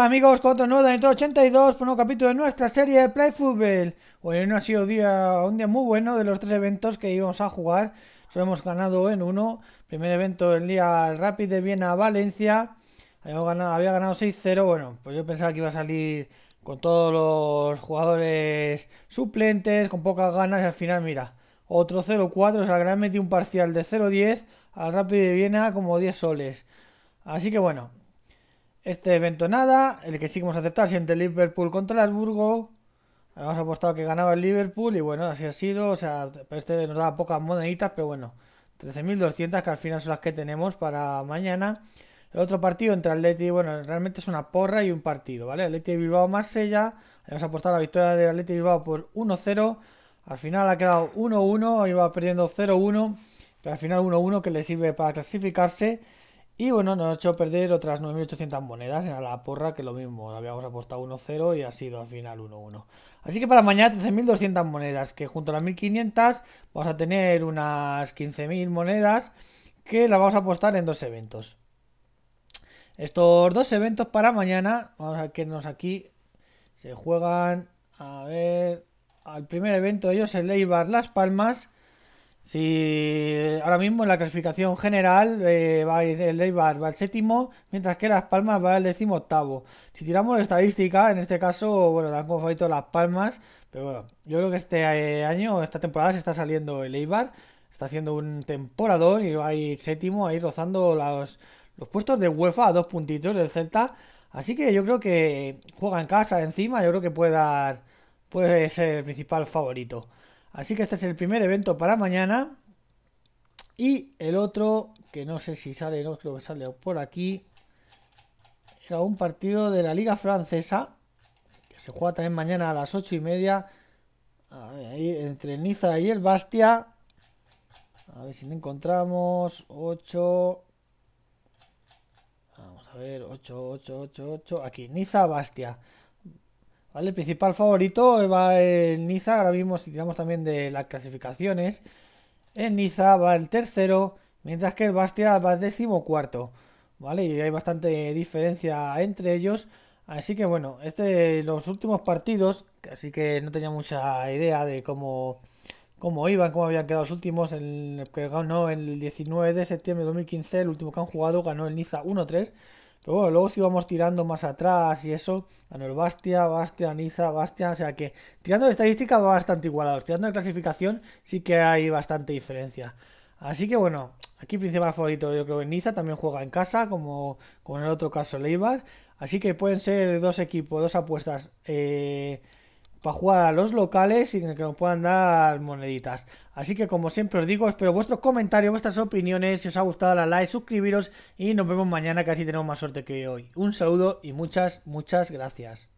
Hola amigos, con otro nuevo de 82 por un capítulo de nuestra serie de Play Football. Hoy no ha sido día, un día muy bueno de los tres eventos que íbamos a jugar. Solo hemos ganado en uno. Primer evento del día Rapid de Viena Valencia. Había ganado, 6-0. Bueno, pues yo pensaba que iba a salir con todos los jugadores suplentes, con pocas ganas. Y al final, mira, otro 0-4. O sea, un parcial de 0-10 al Rapid de Viena como 10 soles. Así que bueno, este evento nada. El que sí que hemos aceptado Siente Liverpool contra el Habsburgo. Habíamos apostado que ganaba el Liverpool y bueno, así ha sido. O sea, este nos daba pocas moneditas, pero bueno. 13.200 que al final son las que tenemos para mañana. El otro partido entre Atleti, bueno, realmente es una porra y un partido, ¿vale? Atleti Bilbao-Marsella. Hemos apostado la victoria de Atleti Bilbao por 1-0. Al final ha quedado 1-1, iba perdiendo 0-1. Pero al final 1-1 que le sirve para clasificarse. Y bueno, nos ha hecho perder otras 9.800 monedas en la porra, que lo mismo, habíamos apostado 1-0 y ha sido al final 1-1. Así que para mañana 13.200 monedas, que junto a las 1.500 vamos a tener unas 15.000 monedas que las vamos a apostar en dos eventos. Estos dos eventos para mañana, vamos a quedarnos aquí, se juegan, a ver, al primer evento ellos el Leibar Las Palmas si ahora mismo en la clasificación general eh, va el Eibar va al séptimo, mientras que Las Palmas va al décimo octavo. Si tiramos la estadística, en este caso, bueno, dan como favorito Las Palmas, pero bueno, yo creo que este eh, año, esta temporada se está saliendo el Eibar, está haciendo un temporador y va a ir séptimo, ahí rozando los, los puestos de UEFA a dos puntitos del Celta. Así que yo creo que juega en casa encima, yo creo que puede dar, puede ser el principal favorito. Así que este es el primer evento para mañana. Y el otro, que no sé si sale, no creo que sale por aquí, era un partido de la Liga Francesa, que se juega también mañana a las 8 y media, ver, ahí entre Niza y el Bastia. A ver si lo encontramos. 8. Vamos a ver, 8, 8, 8, 8. Aquí, Niza, Bastia. El principal favorito va el Niza, ahora mismo si tiramos también de las clasificaciones, El Niza va el tercero, mientras que el Bastia va el décimo cuarto, ¿vale? Y hay bastante diferencia entre ellos, así que bueno, este los últimos partidos, así que no tenía mucha idea de cómo, cómo iban, cómo habían quedado los últimos, el que ganó el 19 de septiembre de 2015, el último que han jugado ganó el Niza 1-3, pero bueno, luego si vamos tirando más atrás y eso, a Bastia, Bastia, Niza, Bastia, o sea que tirando de estadística va bastante igualado, tirando de clasificación sí que hay bastante diferencia. Así que bueno, aquí principal favorito yo creo que Niza también juega en casa, como, como en el otro caso Leibar. Así que pueden ser dos equipos, dos apuestas eh, para jugar a los locales y que nos puedan dar moneditas. Así que como siempre os digo, espero vuestros comentarios, vuestras opiniones, si os ha gustado la like, suscribiros y nos vemos mañana que así tenemos más suerte que hoy. Un saludo y muchas, muchas gracias.